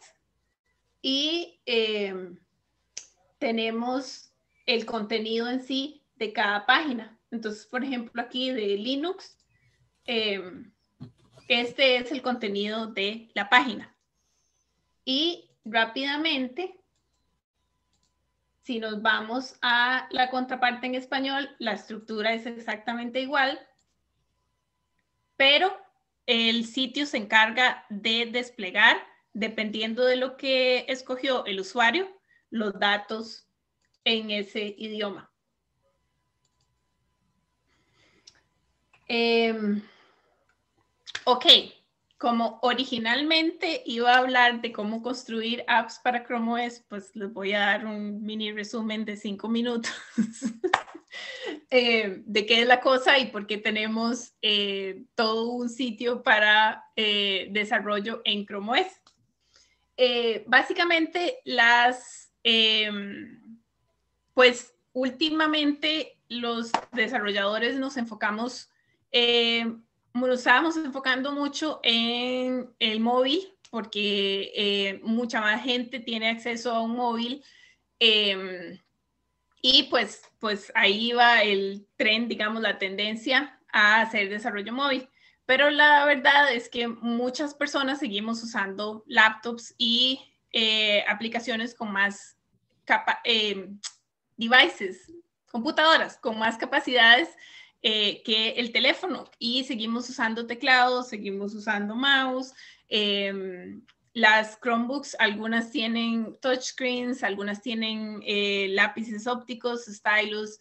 Y eh, tenemos el contenido en sí de cada página. Entonces, por ejemplo, aquí de Linux, eh, este es el contenido de la página. Y rápidamente si nos vamos a la contraparte en español, la estructura es exactamente igual, pero el sitio se encarga de desplegar, dependiendo de lo que escogió el usuario, los datos en ese idioma. Em, ok, como originalmente iba a hablar de cómo construir apps para Chrome OS, pues les voy a dar un mini resumen de cinco minutos <laughs> eh, de qué es la cosa y por qué tenemos eh, todo un sitio para eh, desarrollo en Chrome OS. básicamente, las, pues últimamente los desarrolladores nos enfocamos nos estábamos enfocando mucho en el móvil, porque eh, mucha más gente tiene acceso a un móvil. Em, y pues, pues ahí va el tren, digamos, la tendencia a hacer desarrollo móvil. Pero la verdad es que muchas personas seguimos usando laptops y eh, aplicaciones con más capa em, devices, computadoras con más capacidades eh, que el teléfono y seguimos usando teclados, seguimos usando mouse. Em, las Chromebooks, algunas tienen touchscreens, algunas tienen eh, lápices ópticos, stylus.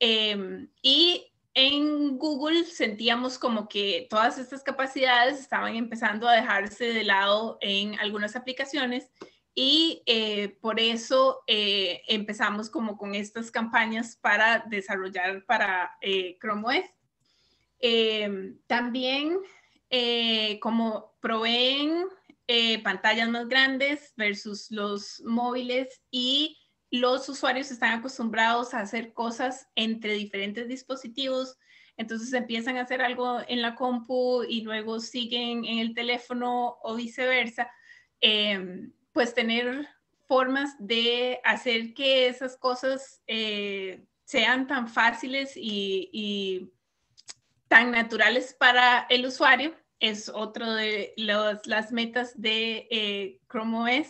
Em, y en Google sentíamos como que todas estas capacidades estaban empezando a dejarse de lado en algunas aplicaciones y eh, por eso eh, empezamos como con estas campañas para desarrollar para eh, Chrome OS. Em, también como proveen pantallas más grandes versus los móviles y los usuarios están acostumbrados a hacer cosas entre diferentes dispositivos, entonces empiezan a hacer algo en la compu y luego siguen en el teléfono o viceversa. Em, pues tener formas de hacer que esas cosas eh, sean tan fáciles y, tan naturales para el usuario es otro de las metas de eh, Chrome OS.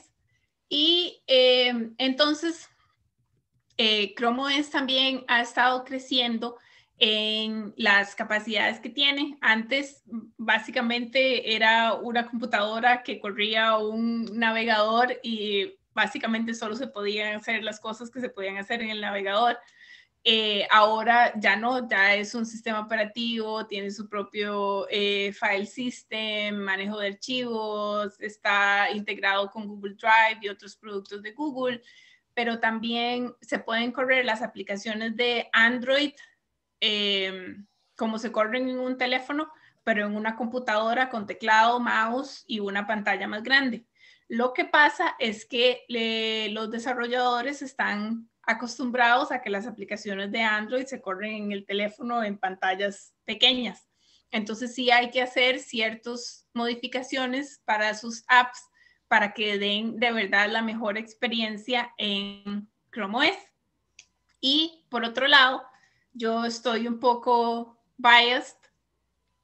Y eh, entonces, Chrome OS también ha estado creciendo en las capacidades que tiene. Antes básicamente era una computadora que corría un navegador y básicamente solo se podían hacer las cosas que se podían hacer en el navegador. Eh, ahora ya no, ya es un sistema operativo, tiene su propio eh, file system, manejo de archivos, está integrado con Google Drive y otros productos de Google, pero también se pueden correr las aplicaciones de Android Em, como se corren en un teléfono, pero en una computadora con teclado, mouse y una pantalla más grande. Lo que pasa es que los desarrolladores están acostumbrados a que las aplicaciones de Android se corren en el teléfono en pantallas pequeñas. Entonces sí hay que hacer ciertas modificaciones para sus apps para que den de verdad la mejor experiencia en Chrome OS. Y por otro lado, yo estoy un poco biased,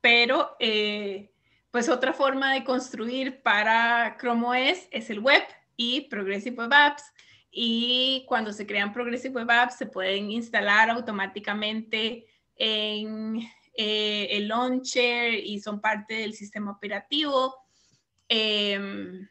pero eh, pues otra forma de construir para Chrome OS es el web y Progressive Web Apps. Y cuando se crean Progressive Web Apps, se pueden instalar automáticamente en eh, el launcher y son parte del sistema operativo. Em,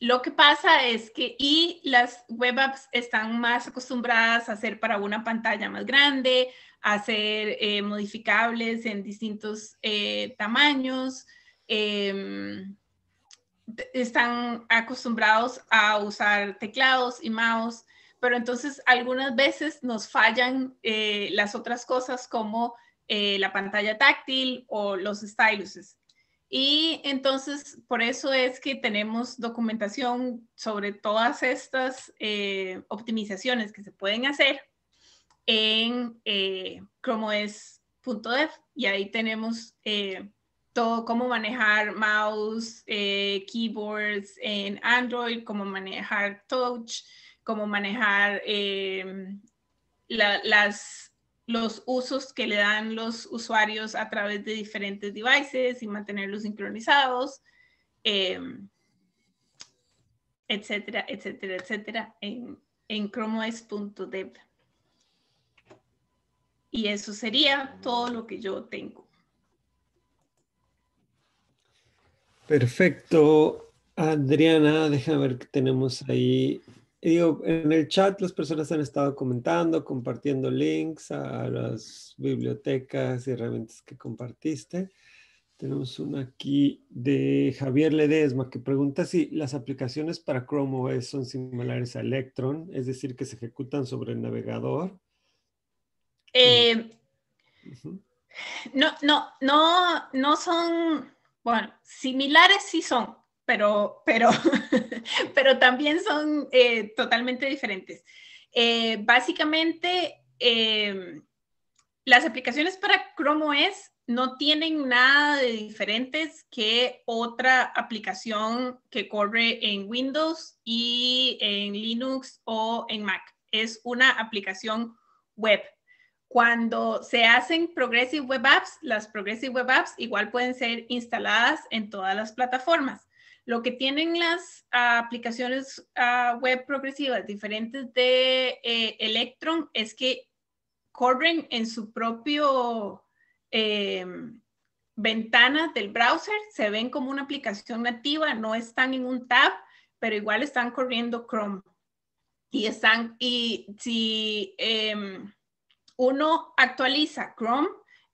lo que pasa es que y las web apps están más acostumbradas a hacer para una pantalla más grande, a ser eh, modificables en distintos eh, tamaños. Em, están acostumbrados a usar teclados y mouse, pero entonces algunas veces nos fallan eh, las otras cosas como la pantalla táctil o los styluses. Y entonces, por eso es que tenemos documentación sobre todas estas eh, optimizaciones que se pueden hacer en eh, y ahí tenemos eh, todo cómo manejar mouse, eh, keyboards en Android, cómo manejar touch, cómo manejar las los usos que le dan los usuarios a través de diferentes devices y mantenerlos sincronizados, em, etcétera, etcétera, etcétera, en, en ChromeOS.dev. Y eso sería todo lo que yo tengo. Perfecto. Adriana, déjame ver que tenemos ahí y en el chat las personas han estado comentando, compartiendo links a las bibliotecas y herramientas que compartiste. Tenemos una aquí de Javier Ledesma que pregunta si las aplicaciones para Chrome OS son similares a Electron, es decir, que se ejecutan sobre el navegador. Eh, no, no, no, no son, bueno, similares sí son, pero, pero <laughs> <laughs> pero también son eh, totalmente diferentes. Eh, básicamente, eh, las aplicaciones para Chrome OS no tienen nada de diferentes que otra aplicación que corre en Windows y en Linux o en Mac. Es una aplicación web. Cuando se hacen Progressive Web Apps, las Progressive Web Apps igual pueden ser instaladas en todas las plataformas. Lo que tienen las aplicaciones ah, web progresivas diferentes de eh, Electron es que corren en su propio eh, ventana del browser, se ven como una aplicación nativa, no están en un tab, pero igual están corriendo Chrome. Y están, y si em, uno actualiza Chrome,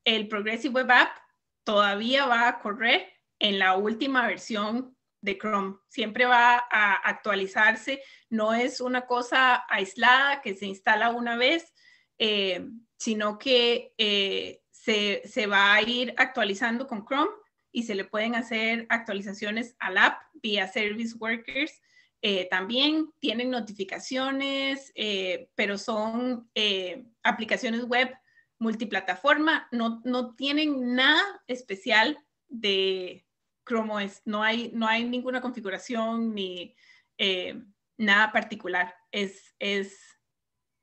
el Progressive Web App todavía va a correr en la última versión de Chrome. Siempre va a actualizarse, no es una cosa aislada que se instala una vez, eh, sino que eh, se, va a ir actualizando con Chrome y se le pueden hacer actualizaciones al app vía Service Workers. Eh, también tienen notificaciones, pero son aplicaciones web multiplataforma, no, no tienen nada especial de, Chrome OS. No hay, no hay ninguna configuración ni eh, nada particular. Es, es,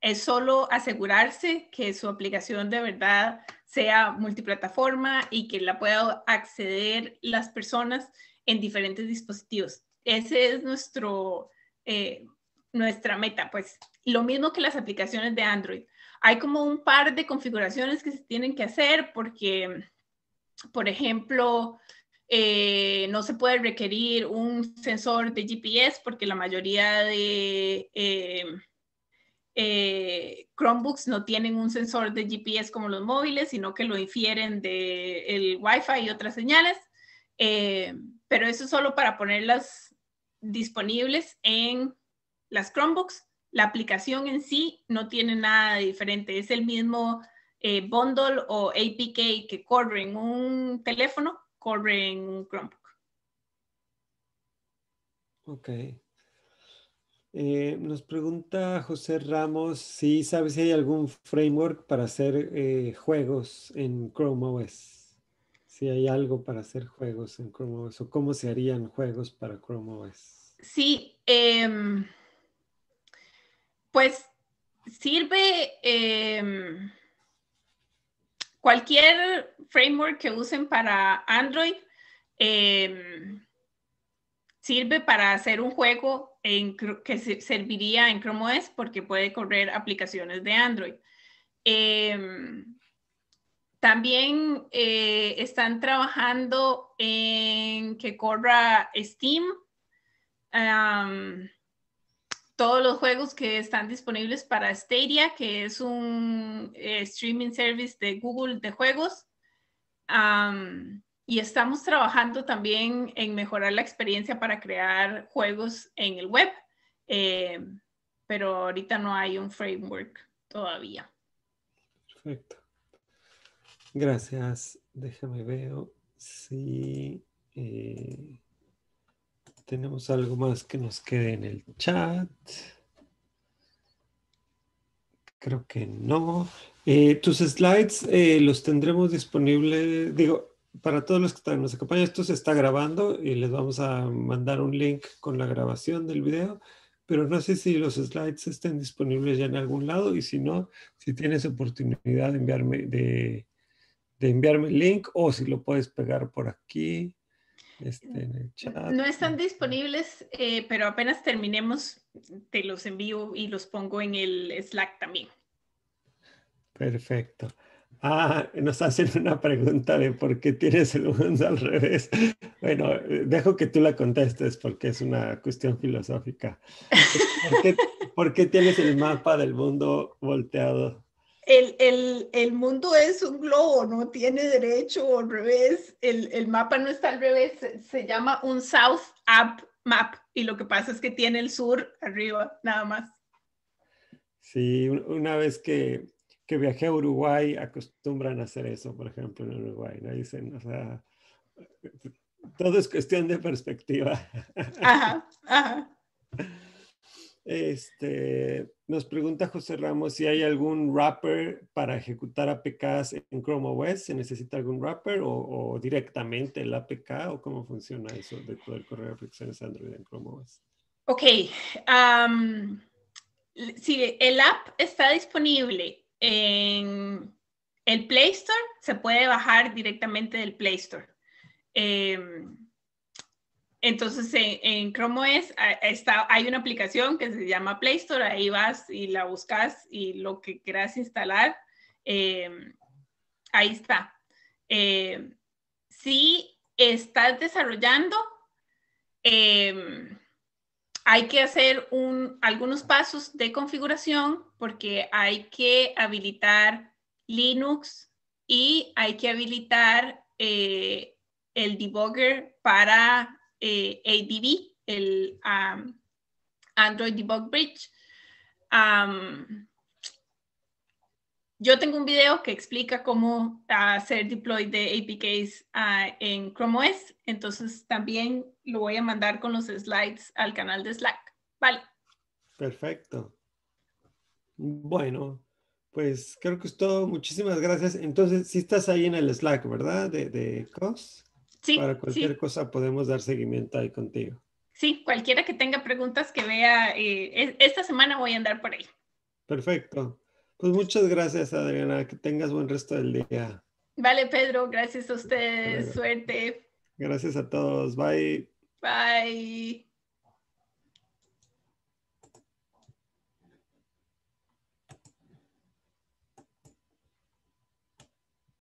es solo asegurarse que su aplicación de verdad sea multiplataforma y que la puedan acceder las personas en diferentes dispositivos. Ese es nuestro, eh, nuestra meta, pues lo mismo que las aplicaciones de Android. Hay como un par de configuraciones que se tienen que hacer porque, por ejemplo, eh, no se puede requerir un sensor de GPS porque la mayoría de eh, eh, Chromebooks no tienen un sensor de GPS como los móviles, sino que lo infieren del de Wi-Fi y otras señales. pero eso es solo para ponerlas disponibles en las Chromebooks. La aplicación en sí no tiene nada diferente, es el mismo bundle o APK que corre en un teléfono, corre en Chromebook. Ok. Eh, nos pregunta José Ramos si sabe si hay algún framework para hacer eh, juegos en Chrome OS. Si hay algo para hacer juegos en Chrome OS o cómo se harían juegos para Chrome OS. Sí, em, pues sirve em, cualquier framework que usen para Android em, sirve para hacer un juego que serviría en Chrome OS porque puede correr aplicaciones de Android. Em, también eh, están trabajando en que corra Steam todos los juegos que están disponibles para Stadia, que es un eh, streaming service de Google de juegos. y estamos trabajando también en mejorar la experiencia para crear juegos en el web, eh, pero ahorita no hay un framework todavía. Perfecto. Gracias. Déjame ver si... Eh, tenemos algo más que nos quede en el chat. Creo que no. Eh, tus slides eh, los tendremos disponibles, digo, para todos los que nos acompañan, esto se está grabando y les vamos a mandar un link con la grabación del video, pero no sé si los slides estén disponibles ya en algún lado y si no, si tienes oportunidad de enviarme, de, de enviarme el link o si lo puedes pegar por aquí. Este, mm, no están disponibles, eh, pero apenas terminemos, te los envío y los pongo en el Slack también. Perfecto. Ah, nos hacen una pregunta de por qué tienes el mundo al revés. Bueno, dejo que tú la contestes porque es una cuestión filosófica. ¿por qué tienes el mapa del mundo volteado? el, el, el, mundo es un globo, no tiene derecho o al revés, el, el, mapa no está al revés, se, llama un South Up Map y lo que pasa es que tiene el sur arriba, nada más. Sí, una vez que, que viajé a Uruguay, acostumbran a hacer eso, por ejemplo, en Uruguay, ¿no? Dicen, o sea, todo es cuestión de perspectiva. Ajá, ajá. Este, nos pregunta José Ramos si hay algún wrapper para ejecutar APKs en Chrome OS. ¿Se necesita algún wrapper o, directamente el APK o cómo funciona eso de poder correr aplicaciones Android en Chrome OS? Ok. si el app está disponible en el Play Store, se puede bajar directamente del Play Store. Em, entonces en, Chrome OS está, hay una aplicación que se llama Play Store, ahí vas y la buscas y lo que quieras instalar, em, ahí está. Em, si estás desarrollando, em, hay que hacer un, algunos pasos de configuración porque hay que habilitar Linux y hay que habilitar eh, el debugger para eh, ADB, el um, Android Debug Bridge. Um, yo tengo un video que explica cómo hacer ah, deploy de APKs ah, en Chrome OS, entonces también lo voy a mandar con los slides al canal de Slack. Vale. Perfecto. Bueno, pues creo que es todo. Muchísimas gracias. Entonces, si estás ahí en el Slack, ¿verdad? De, de COS. Para cualquier cosa podemos dar seguimiento ahí contigo. Sí, cualquiera que tenga preguntas que vea, eh, esta semana voy a andar por ahí. Perfecto. Pues muchas gracias, Adriana. Que tengas buen resto del día. Vale, Pedro. Gracias a ustedes. Suerte. Gracias a todos. Bye. Bye.